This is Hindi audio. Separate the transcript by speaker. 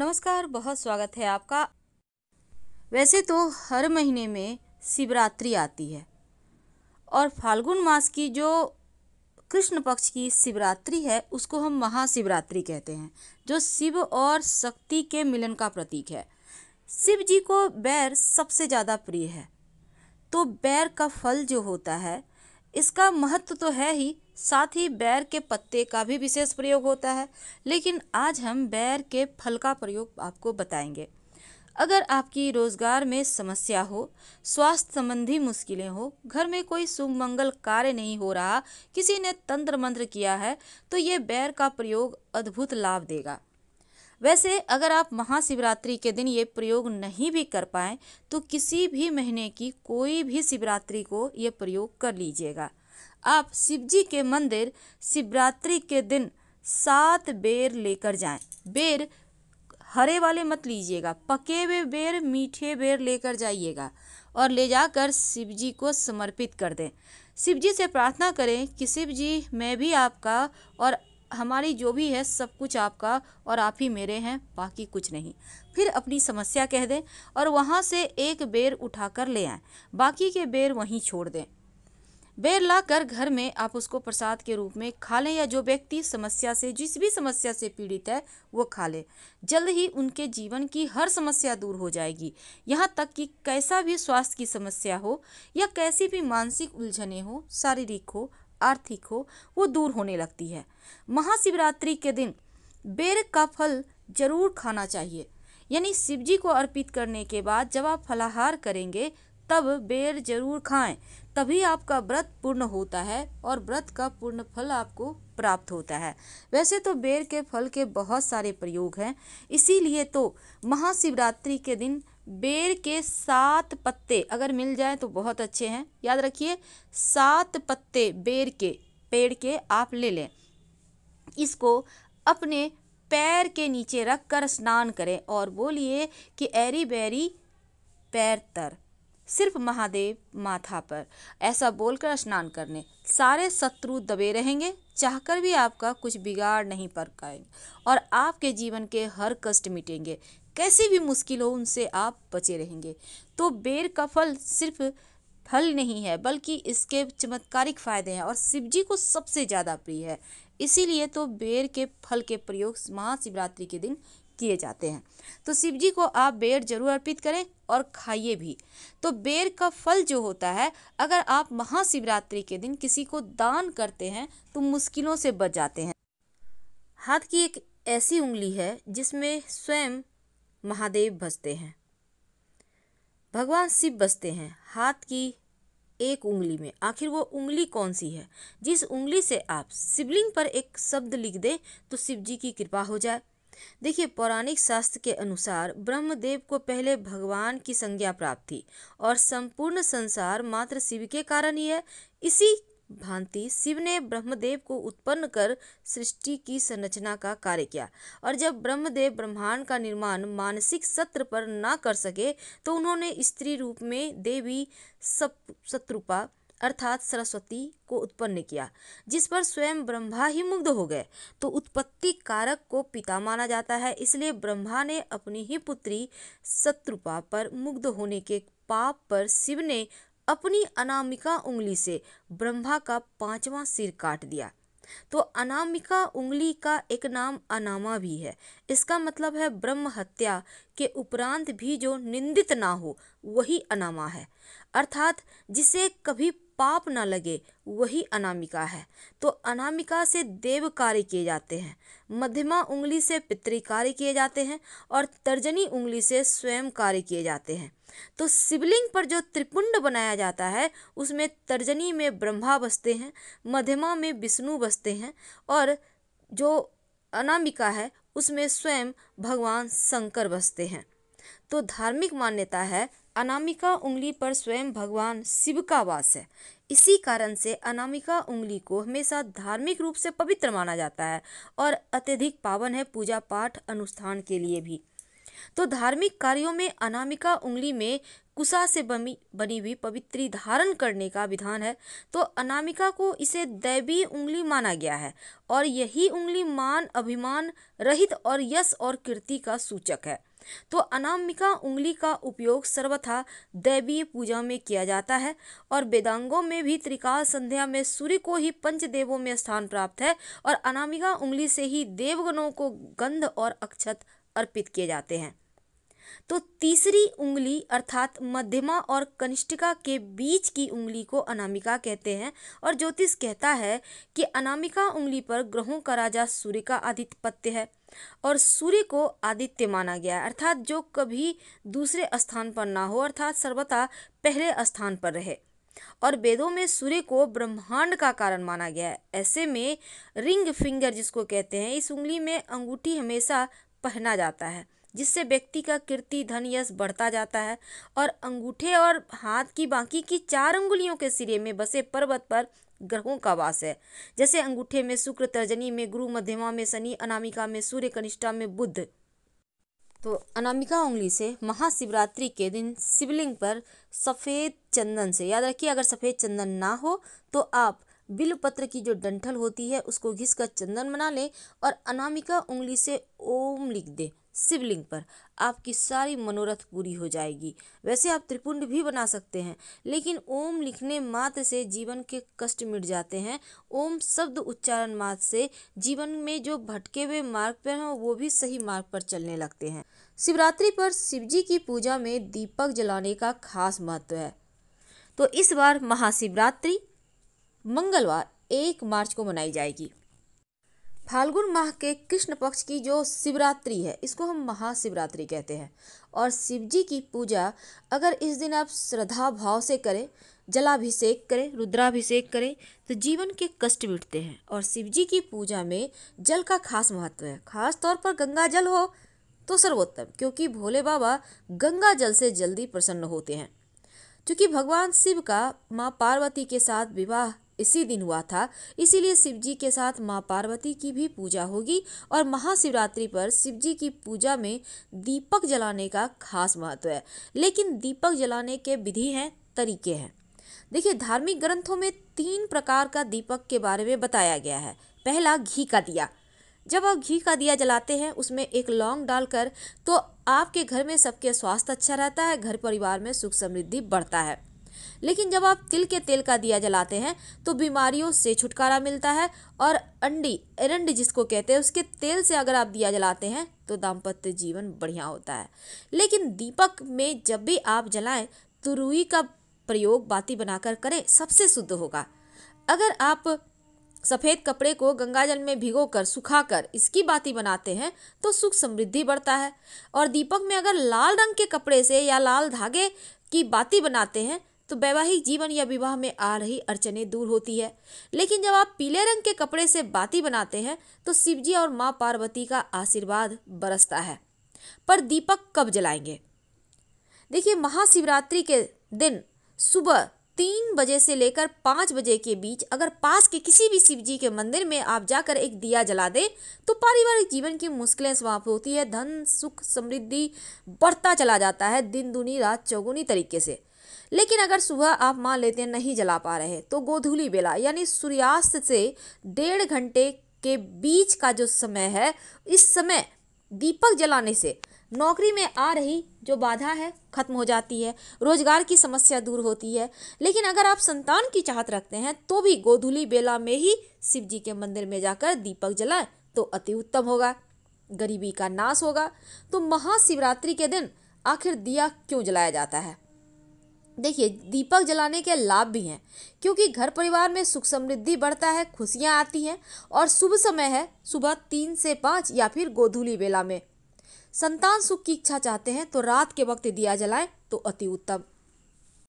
Speaker 1: नमस्कार बहुत स्वागत है आपका वैसे तो हर महीने में शिवरात्रि आती है और फाल्गुन मास की जो कृष्ण पक्ष की शिवरात्रि है उसको हम महाशिवरात्रि कहते हैं जो शिव और शक्ति के मिलन का प्रतीक है शिव जी को बैर सबसे ज़्यादा प्रिय है तो बैर का फल जो होता है इसका महत्व तो है ही साथ ही बैर के पत्ते का भी विशेष प्रयोग होता है लेकिन आज हम बैर के फल का प्रयोग आपको बताएंगे अगर आपकी रोजगार में समस्या हो स्वास्थ्य संबंधी मुश्किलें हो घर में कोई शुभ मंगल कार्य नहीं हो रहा किसी ने तंत्र मंत्र किया है तो ये बैर का प्रयोग अद्भुत लाभ देगा वैसे अगर आप महाशिवरात्रि के दिन ये प्रयोग नहीं भी कर पाएँ तो किसी भी महीने की कोई भी शिवरात्रि को ये प्रयोग कर लीजिएगा आप शिवजी के मंदिर शिवरात्रि के दिन सात बेर लेकर जाएं बेर हरे वाले मत लीजिएगा पके हुए बेर मीठे बेर लेकर जाइएगा और ले जाकर शिव जी को समर्पित कर दें शिव जी से प्रार्थना करें कि शिव जी मैं भी आपका और हमारी जो भी है सब कुछ आपका और आप ही मेरे हैं बाकी कुछ नहीं फिर अपनी समस्या कह दें और वहाँ से एक बेर उठा कर ले आएँ बाकी के बेर वहीं छोड़ दें बेर ला कर घर में आप उसको प्रसाद के रूप में खा लें या जो व्यक्ति समस्या से जिस भी समस्या से पीड़ित है वो खा लें जल्द ही उनके जीवन की हर समस्या दूर हो जाएगी यहाँ तक कि कैसा भी स्वास्थ्य की समस्या हो या कैसी भी मानसिक उलझने हो शारीरिक हो आर्थिक हो वो दूर होने लगती है महाशिवरात्रि के दिन बेर का फल जरूर खाना चाहिए यानी शिव जी को अर्पित करने के बाद जब आप फलाहार करेंगे तब बेर जरूर खाएं तभी आपका व्रत पूर्ण होता है और व्रत का पूर्ण फल आपको प्राप्त होता है वैसे तो बेर के फल के बहुत सारे प्रयोग हैं इसीलिए तो महाशिवरात्रि के दिन बेर के सात पत्ते अगर मिल जाए तो बहुत अच्छे हैं याद रखिए सात पत्ते बेर के पेड़ के आप ले लें इसको अपने पैर के नीचे रख कर स्नान करें और बोलिए कि एरी बेरी पैर तर सिर्फ महादेव माथा पर ऐसा बोलकर स्नान करने सारे शत्रु दबे रहेंगे चाहकर भी आपका कुछ बिगाड़ नहीं पड़ पाएंगे और आपके जीवन के हर कष्ट मिटेंगे कैसी भी मुश्किल हो उनसे आप बचे रहेंगे तो बेर का फल सिर्फ फल नहीं है बल्कि इसके चमत्कारिक फ़ायदे हैं और जी को सबसे ज़्यादा प्रिय है इसीलिए तो बेर के फल के प्रयोग महाशिवरात्रि के दिन किए जाते हैं तो शिव जी को आप बेर जरूर अर्पित करें और खाइए भी तो बेर का फल जो होता है अगर आप महाशिवरात्रि के दिन किसी को दान करते हैं तो मुश्किलों से बच जाते हैं हाथ की एक ऐसी उंगली है जिसमें स्वयं महादेव बसते हैं भगवान शिव बसते हैं हाथ की एक उंगली में आखिर वो उंगली कौन सी है जिस उंगली से आप शिवलिंग पर एक शब्द लिख दें तो शिव जी की कृपा हो जाए देखिए पौराणिक शास्त्र के अनुसार ब्रह्मदेव को पहले भगवान की संज्ञा प्राप्त थी और संपूर्ण संसार मात्र शिव के कारण ही है इसी भांति शिव ने ब्रह्मदेव को उत्पन्न कर सृष्टि की संरचना का कार्य किया और जब ब्रह्मदेव ब्रह्मांड का निर्माण मानसिक सत्र पर ना कर सके तो उन्होंने स्त्री रूप में देवी सप शत्रुपा अर्थात सरस्वती को उत्पन्न किया जिस पर स्वयं ब्रह्मा ही मुग्ध हो गए तो उत्पत्ति कारक को पिता माना जाता है इसलिए ब्रह्मा ने अपनी ही पुत्री शत्रुपा पर मुग्ध होने के पाप पर शिव ने अपनी अनामिका उंगली से ब्रह्मा का पांचवा सिर काट दिया तो अनामिका उंगली का एक नाम अनामा भी है इसका मतलब है ब्रह्म हत्या के उपरांत भी जो निंदित ना हो वही अनामा है अर्थात जिसे कभी पाप ना लगे वही अनामिका है तो अनामिका से देव कार्य किए जाते हैं मध्यमा उंगली से पितृ कार्य किए जाते हैं और तर्जनी उंगली से स्वयं कार्य किए जाते हैं तो शिवलिंग पर जो त्रिपुंड बनाया जाता है उसमें तर्जनी में ब्रह्मा बसते हैं मध्यमा में विष्णु बसते हैं और जो अनामिका है उसमें स्वयं भगवान शंकर बसते हैं तो धार्मिक मान्यता है अनामिका उंगली पर स्वयं भगवान शिव का वास है इसी कारण से अनामिका उंगली को हमेशा धार्मिक रूप से पवित्र माना जाता है और अत्यधिक पावन है पूजा पाठ अनुष्ठान के लिए भी तो धार्मिक कार्यों में अनामिका उंगली में कुसा से बनी बनी हुई पवित्री धारण करने का विधान है तो अनामिका को इसे दैवी उंगली माना गया है और यही उंगली मान अभिमान रहित और यश और कीर्ति का सूचक है तो अनामिका उंगली का उपयोग सर्वथा दैवीय पूजा में किया जाता है और वेदांगों में भी त्रिकाल संध्या में सूर्य को ही पंचदेवों में स्थान प्राप्त है और अनामिका उंगली से ही देवगणों को गंध और अक्षत अर्पित किए जाते हैं तो तीसरी उंगली अर्थात मध्यमा और कनिष्ठिका के बीच की उंगली को अनामिका कहते हैं और ज्योतिष कहता है कि अनामिका उंगली पर ग्रहों का राजा सूर्य का आधिपत्य है और सूर्य को आदित्य माना गया है अर्थात जो कभी दूसरे स्थान पर ना हो अर्थात सर्वथा पहले स्थान पर रहे और वेदों में सूर्य को ब्रह्मांड का कारण माना गया है ऐसे में रिंग फिंगर जिसको कहते हैं इस उंगली में अंगूठी हमेशा पहना जाता है जिससे व्यक्ति का कीर्ति धन यश बढ़ता जाता है और अंगूठे और हाथ की बाकी की चार उंगलियों के सिरे में बसे पर्वत पर ग्रहों का वास है जैसे अंगूठे में शुक्र तर्जनी में गुरु मध्यमा में शनि अनामिका में सूर्य कनिष्ठा में बुद्ध तो अनामिका उंगली से महाशिवरात्रि के दिन शिवलिंग पर सफ़ेद चंदन से याद रखिए अगर सफ़ेद चंदन ना हो तो आप बिलपत्र की जो डंठल होती है उसको घिस कर चंदन बना लें और अनामिका उंगली से ओम लिख दें शिवलिंग पर आपकी सारी मनोरथ पूरी हो जाएगी वैसे आप त्रिपुंड भी बना सकते हैं लेकिन ओम लिखने मात्र से जीवन के कष्ट मिट जाते हैं ओम शब्द उच्चारण मात्र से जीवन में जो भटके हुए मार्ग पर हैं वो भी सही मार्ग पर चलने लगते हैं शिवरात्रि पर शिवजी की पूजा में दीपक जलाने का खास महत्व है तो इस बार महाशिवरात्रि मंगलवार एक मार्च को मनाई जाएगी फाल्गुन माह के कृष्ण पक्ष की जो शिवरात्रि है इसको हम महाशिवरात्रि कहते हैं और शिव जी की पूजा अगर इस दिन आप श्रद्धा भाव से करें जलाभिषेक करें रुद्राभिषेक करें तो जीवन के कष्ट मिटते हैं और शिव जी की पूजा में जल का खास महत्व है खास तौर पर गंगा जल हो तो सर्वोत्तम क्योंकि भोले बाबा गंगा जल से जल्दी प्रसन्न होते हैं क्योंकि भगवान शिव का माँ पार्वती के साथ विवाह इसी दिन हुआ था इसीलिए शिवजी के साथ माँ पार्वती की भी पूजा होगी और महाशिवरात्रि पर शिवजी की पूजा में दीपक जलाने का खास महत्व है लेकिन दीपक जलाने के विधि हैं तरीके हैं देखिए धार्मिक ग्रंथों में तीन प्रकार का दीपक के बारे में बताया गया है पहला घी का दिया जब आप घी का दिया जलाते हैं उसमें एक लौंग डालकर तो आपके घर में सबके स्वास्थ्य अच्छा रहता है घर परिवार में सुख समृद्धि बढ़ता है लेकिन जब आप तिल के तेल का दिया जलाते हैं तो बीमारियों से छुटकारा मिलता है और अंडी एरंड जिसको कहते हैं उसके तेल से अगर आप दिया जलाते हैं तो दाम्पत्य जीवन बढ़िया होता है लेकिन दीपक में जब भी आप जलाएं तो रुई का प्रयोग बाती बनाकर करें सबसे शुद्ध होगा अगर आप सफ़ेद कपड़े को गंगाजल में भिगोकर सुखाकर इसकी बाती बनाते हैं तो सुख समृद्धि बढ़ता है और दीपक में अगर लाल रंग के कपड़े से या लाल धागे की बाती बनाते हैं तो वैवाहिक जीवन या विवाह में आ रही अड़चने दूर होती है लेकिन जब आप पीले रंग के कपड़े से बाती बनाते हैं तो शिवजी और माँ पार्वती का आशीर्वाद बरसता है पर दीपक कब जलाएंगे देखिए महाशिवरात्रि के दिन सुबह तीन बजे से लेकर पाँच बजे के बीच अगर पास के किसी भी शिव जी के मंदिर में आप जाकर एक दिया जला दें तो पारिवारिक जीवन की मुश्किलें समाप्त होती है धन सुख समृद्धि बढ़ता चला जाता है दिन दुनी रात चौगुनी तरीके से लेकिन अगर सुबह आप मान लेते हैं नहीं जला पा रहे तो गोधूली बेला यानी सूर्यास्त से डेढ़ घंटे के बीच का जो समय है इस समय दीपक जलाने से नौकरी में आ रही जो बाधा है खत्म हो जाती है रोजगार की समस्या दूर होती है लेकिन अगर आप संतान की चाहत रखते हैं तो भी गोधूली बेला में ही शिव जी के मंदिर में जाकर दीपक जलाएं तो अति उत्तम होगा गरीबी का नाश होगा तो महाशिवरात्रि के दिन आखिर दिया क्यों जलाया जाता है देखिए दीपक जलाने के लाभ भी हैं क्योंकि घर परिवार में सुख समृद्धि बढ़ता है खुशियाँ आती हैं और शुभ समय है सुबह तीन से पाँच या फिर गोधूली बेला में संतान सुख की इच्छा चाहते हैं तो रात के वक्त दिया जलाएं तो अति उत्तम